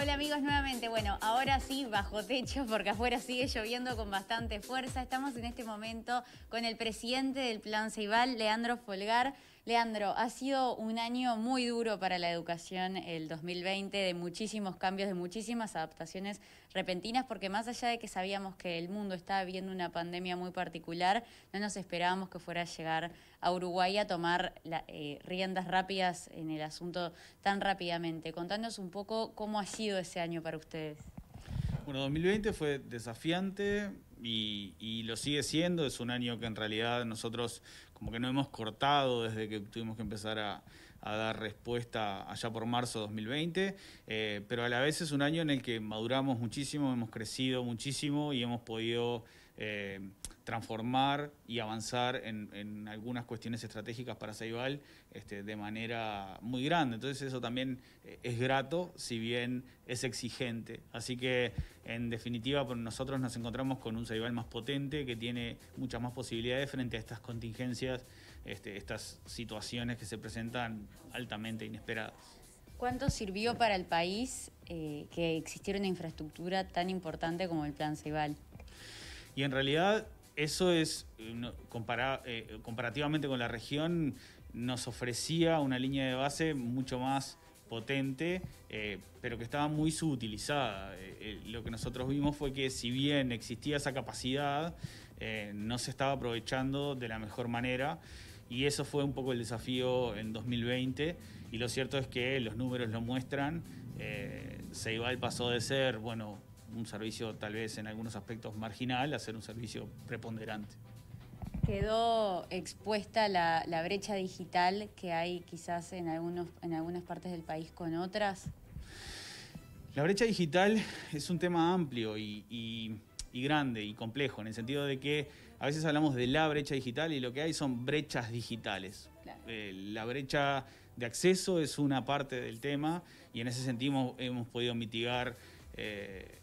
Hola amigos nuevamente. Bueno, ahora sí bajo techo porque afuera sigue lloviendo con bastante fuerza. Estamos en este momento con el presidente del Plan Ceibal, Leandro Folgar. Leandro, ha sido un año muy duro para la educación el 2020, de muchísimos cambios, de muchísimas adaptaciones repentinas, porque más allá de que sabíamos que el mundo estaba viendo una pandemia muy particular, no nos esperábamos que fuera a llegar a Uruguay a tomar eh, riendas rápidas en el asunto tan rápidamente. Contanos un poco cómo ha sido ese año para ustedes. Bueno, 2020 fue desafiante, y, lo sigue siendo, es un año que en realidad nosotros como que no hemos cortado desde que tuvimos que empezar a, dar respuesta allá por marzo de 2020, eh, pero a la vez es un año en el que maduramos muchísimo, hemos crecido muchísimo y hemos podido eh, transformar y avanzar en, algunas cuestiones estratégicas para Ceibal este, de manera muy grande. Entonces eso también eh, es grato, si bien es exigente. Así que en definitiva nosotros nos encontramos con un Ceibal más potente, que tiene muchas más posibilidades frente a estas contingencias, este, estas situaciones que se presentan altamente inesperadas. ¿Cuánto sirvió para el país eh, que existiera una infraestructura tan importante como el Plan Ceibal? Y en realidad eso es, eh, eh, comparativamente con la región, nos ofrecía una línea de base mucho más potente, eh, pero que estaba muy subutilizada. lo que nosotros vimos fue que si bien existía esa capacidad, no se estaba aprovechando de la mejor manera. Y eso fue un poco el desafío en 2020. Y lo cierto es que los números lo muestran. Ceibal pasó de ser, bueno, un servicio tal vez en algunos aspectos marginal hacer un servicio preponderante. Quedó expuesta la, brecha digital que hay quizás en, algunos, en algunas partes del país con otras. La brecha digital es un tema amplio y, grande y complejo, en el sentido de que a veces hablamos de la brecha digital y lo que hay son brechas digitales. Eh, la brecha de acceso es una parte del tema y en ese sentido hemos podido mitigar eh,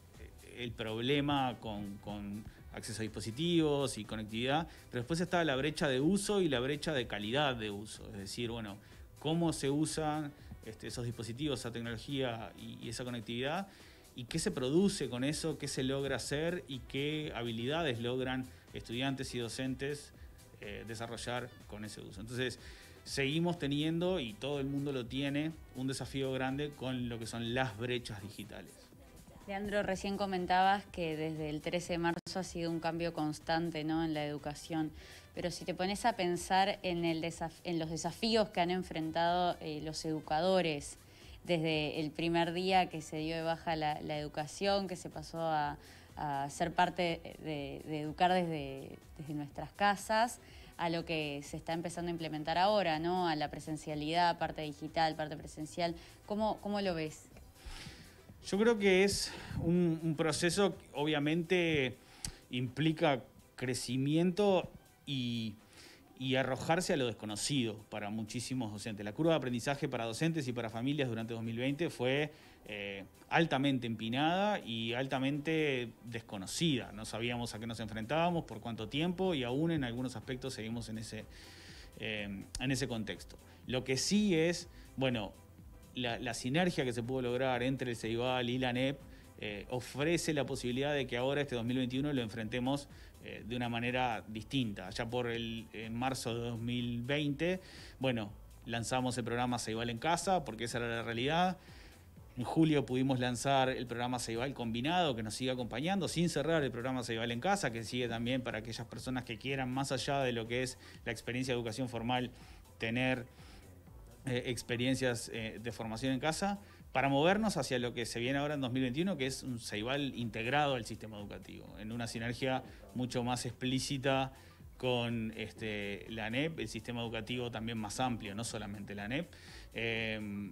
el problema con, acceso a dispositivos y conectividad, pero después está la brecha de uso y la brecha de calidad de uso, es decir, bueno, cómo se usan este, esos dispositivos, esa tecnología y, esa conectividad, y qué se produce con eso, qué se logra hacer y qué habilidades logran estudiantes y docentes eh, desarrollar con ese uso. Entonces, seguimos teniendo, y todo el mundo lo tiene, un desafío grande con lo que son las brechas digitales. Leandro, recién comentabas que desde el 13 de marzo ha sido un cambio constante ¿no? en la educación, pero si te pones a pensar en, el en los desafíos que han enfrentado eh, los educadores desde el primer día que se dio de baja la, educación, que se pasó a, ser parte de, educar desde, nuestras casas, a lo que se está empezando a implementar ahora, ¿no? a la presencialidad, parte digital, parte presencial, ¿cómo, cómo lo ves? Yo creo que es un, proceso que obviamente implica crecimiento y, arrojarse a lo desconocido para muchísimos docentes. La curva de aprendizaje para docentes y para familias durante 2020 fue eh, altamente empinada y altamente desconocida. No sabíamos a qué nos enfrentábamos, por cuánto tiempo y aún en algunos aspectos seguimos en ese, eh, en ese contexto. Lo que sí es, bueno, la, sinergia que se pudo lograr entre el Ceibal y la NEP eh, ofrece la posibilidad de que ahora este 2021 lo enfrentemos eh, de una manera distinta. Ya por el marzo de 2020, bueno, lanzamos el programa Ceibal en casa porque esa era la realidad. En julio pudimos lanzar el programa Ceibal combinado que nos sigue acompañando, sin cerrar el programa Ceibal en casa, que sigue también para aquellas personas que quieran, más allá de lo que es la experiencia de educación formal, tener eh, experiencias eh, de formación en casa para movernos hacia lo que se viene ahora en 2021, que es un Ceibal integrado al sistema educativo, en una sinergia mucho más explícita con este, la ANEP, el sistema educativo también más amplio, no solamente la ANEP, eh,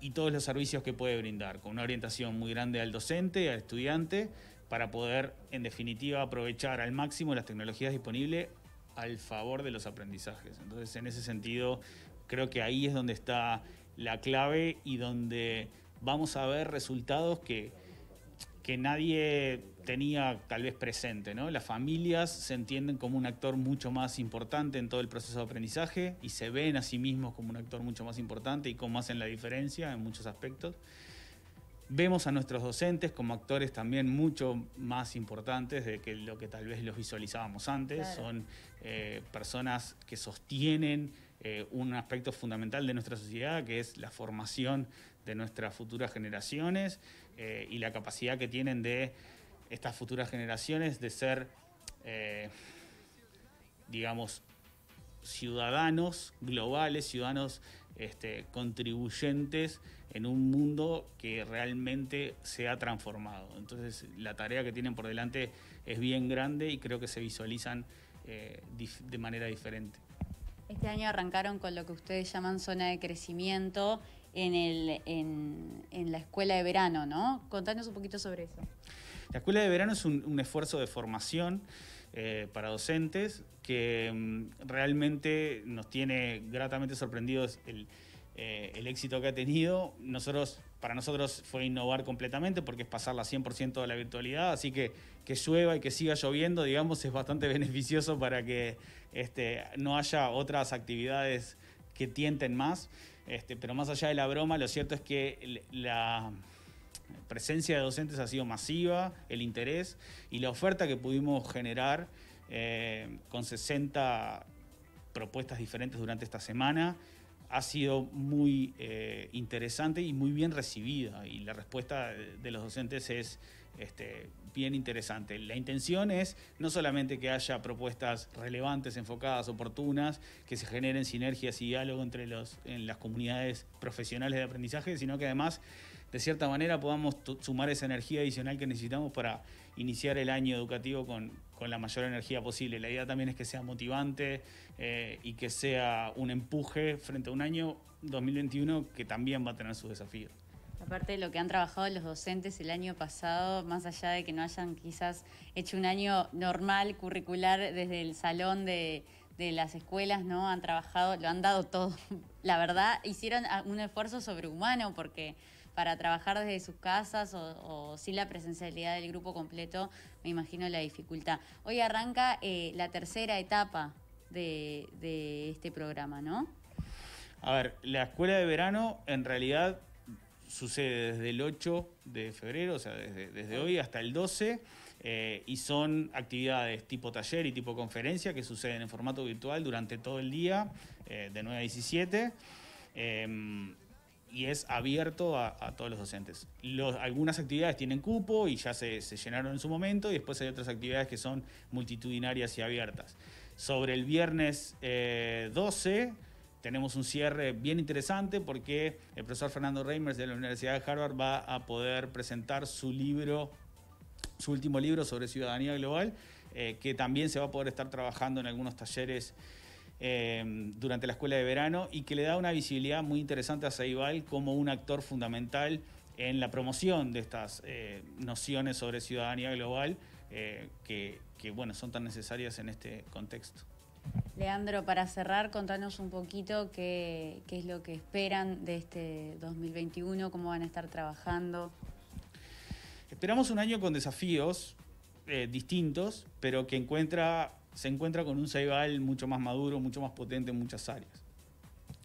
y todos los servicios que puede brindar, con una orientación muy grande al docente, al estudiante, para poder, en definitiva, aprovechar al máximo las tecnologías disponibles al favor de los aprendizajes. Entonces, en ese sentido, Creo que ahí es donde está la clave y donde vamos a ver resultados que, nadie tenía tal vez presente. Las familias se entienden como un actor mucho más importante en todo el proceso de aprendizaje y se ven a sí mismos como un actor mucho más importante y cómo hacen la diferencia en muchos aspectos. Vemos a nuestros docentes como actores también mucho más importantes de que lo que tal vez los visualizábamos antes. Son eh, personas que sostienen eh, un aspecto fundamental de nuestra sociedad, que es la formación de nuestras futuras generaciones eh, y la capacidad que tienen de estas futuras generaciones de ser, eh, digamos, ciudadanos globales, ciudadanos este, contribuyentes en un mundo que realmente se ha transformado. Entonces la tarea que tienen por delante es bien grande y creo que se visualizan de manera diferente. Este año arrancaron con lo que ustedes llaman zona de crecimiento en, el, en, la escuela de verano, ¿no? Contanos un poquito sobre eso. La escuela de verano es un, esfuerzo de formación eh, para docentes que mm, realmente nos tiene gratamente sorprendidos el eh, el éxito que ha tenido. Nosotros, para nosotros fue innovar completamente porque es pasarla 100% de la virtualidad, así que que llueva y que siga lloviendo, digamos, es bastante beneficioso para que este, no haya otras actividades que tienten más. Este, pero más allá de la broma, lo cierto es que la presencia de docentes ha sido masiva, el interés y la oferta que pudimos generar eh, con 60 propuestas diferentes durante esta semana ha sido muy eh, interesante y muy bien recibida. Y la respuesta de los docentes es este, bien interesante. La intención es no solamente que haya propuestas relevantes, enfocadas, oportunas, que se generen sinergias y diálogo entre los, en las comunidades profesionales de aprendizaje, sino que además, de cierta manera, podamos sumar esa energía adicional que necesitamos para iniciar el año educativo con, con la mayor energía posible. La idea también es que sea motivante eh, y que sea un empuje frente a un año 2021 que también va a tener sus desafíos. Aparte de lo que han trabajado los docentes el año pasado, más allá de que no hayan quizás hecho un año normal, curricular, desde el salón de, las escuelas, ¿no? Han trabajado, lo han dado todo. La verdad, hicieron un esfuerzo sobrehumano porque para trabajar desde sus casas o, sin la presencialidad del grupo completo, me imagino la dificultad. Hoy arranca eh, la tercera etapa de, este programa, ¿no? A ver, la escuela de verano en realidad sucede desde el 8 de febrero, o sea, desde, hoy hasta el 12, eh, y son actividades tipo taller y tipo conferencia que suceden en formato virtual durante todo el día, eh, de 9 a 17 y es abierto a, todos los docentes. algunas actividades tienen cupo y ya se, llenaron en su momento y después hay otras actividades que son multitudinarias y abiertas. Sobre el viernes 12 eh, tenemos un cierre bien interesante porque el profesor Fernando Reimers de la Universidad de Harvard va a poder presentar su libro, su último libro sobre ciudadanía global, eh, que también se va a poder estar trabajando en algunos talleres eh, durante la escuela de verano y que le da una visibilidad muy interesante a Ceibal como un actor fundamental en la promoción de estas eh, nociones sobre ciudadanía global eh, que, bueno, son tan necesarias en este contexto. Leandro, para cerrar, contanos un poquito qué, es lo que esperan de este 2021, cómo van a estar trabajando. Esperamos un año con desafíos distintos, pero que encuentra se encuentra con un Ceibal mucho más maduro, mucho más potente en muchas áreas.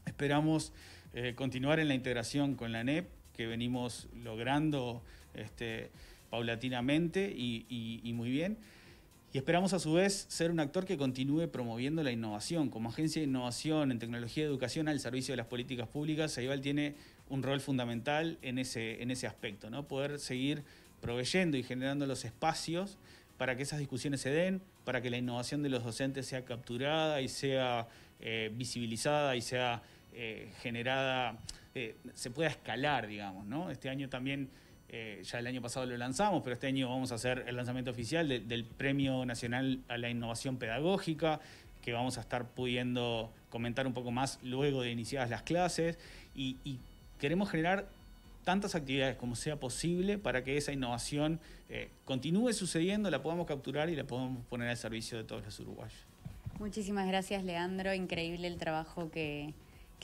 Esperamos eh, continuar en la integración con la NEP, que venimos logrando este, paulatinamente y, muy bien. Y esperamos a su vez ser un actor que continúe promoviendo la innovación. Como agencia de innovación en tecnología y educación al servicio de las políticas públicas, Ceibal tiene un rol fundamental en ese, en ese aspecto, ¿no? Poder seguir proveyendo y generando los espacios para que esas discusiones se den, para que la innovación de los docentes sea capturada y sea eh, visibilizada y sea eh, generada, eh, se pueda escalar, digamos, Este año también, ya el año pasado lo lanzamos, pero este año vamos a hacer el lanzamiento oficial del Premio Nacional a la Innovación Pedagógica, que vamos a estar pudiendo comentar un poco más luego de iniciadas las clases y queremos generar tantas actividades como sea posible para que esa innovación eh, continúe sucediendo, la podamos capturar y la podamos poner al servicio de todos los uruguayos. Muchísimas gracias, Leandro. Increíble el trabajo que,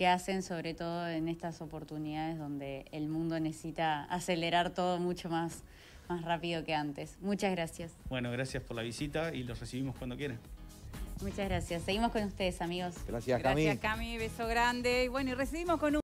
hacen, sobre todo en estas oportunidades donde el mundo necesita acelerar todo mucho más, más rápido que antes. Muchas gracias. Bueno, gracias por la visita y los recibimos cuando quieran. Muchas gracias. Seguimos con ustedes, amigos. Gracias, Cami. Gracias, Beso grande. Y bueno, y recibimos con un...